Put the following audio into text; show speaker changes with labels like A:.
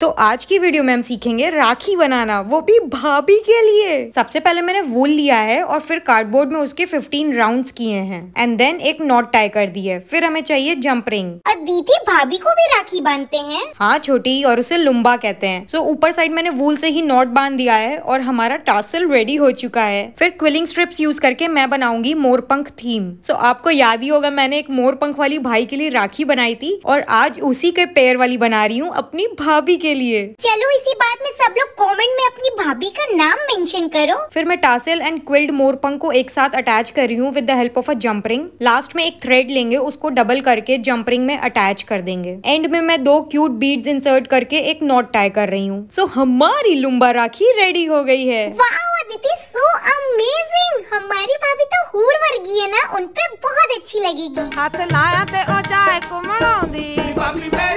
A: तो आज की वीडियो में हम सीखेंगे राखी बनाना वो भी भाभी के लिए सबसे पहले मैंने वूल लिया है और फिर कार्डबोर्ड में उसके 15 राउंड्स किए हैं एंड देन एक नॉट टाई कर दी है फिर हमें चाहिए जंप रिंग दीदी भाभी को भी राखी बांधते हैं हाँ छोटी और उसे लुम्बा कहते हैं सो ऊपर साइड मैंने वूल से ही नॉट बांध दिया है और हमारा टासल रेडी हो चुका है फिर क्विलिंग स्ट्रिप्स यूज करके मैं बनाऊंगी मोरपंख थीम सो आपको याद ही होगा मैंने एक मोरपंख वाली भाई के लिए राखी बनाई थी और आज उसी के पेयर वाली बना रही हूँ अपनी भाभी के के लिए चलो इसी बात में सब लोग कमेंट में अपनी भाभी का नाम मेंशन करो फिर मैं टासिल एंड क्विल्ड मोरपंख को एक साथ अटैच कर रही हूँ with the help of a jump ring last में एक थ्रेड लेंगे उसको डबल करके जंप रिंग में अटैच कर देंगे एंड में मैं दो क्यूट बीड इंसर्ट करके एक नॉट टाई कर रही हूँ सो so, हमारी लुम्बा राखी रेडी हो गई है
B: सो अमेजिंग हमारी भाभी तो हूर वर्गी है ना उनपे बहुत अच्छी लगेगी हाथ लाया ते ओ जाए कुमड़ो दी भाभी